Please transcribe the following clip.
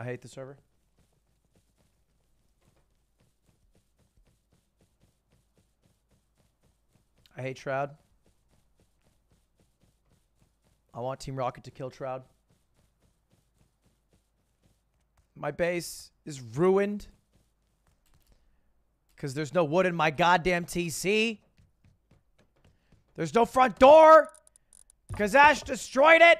I hate the server. I hate Shroud. I want Team Rocket to kill Shroud. My base is ruined. Because there's no wood in my goddamn TC. There's no front door. Because Ash destroyed it.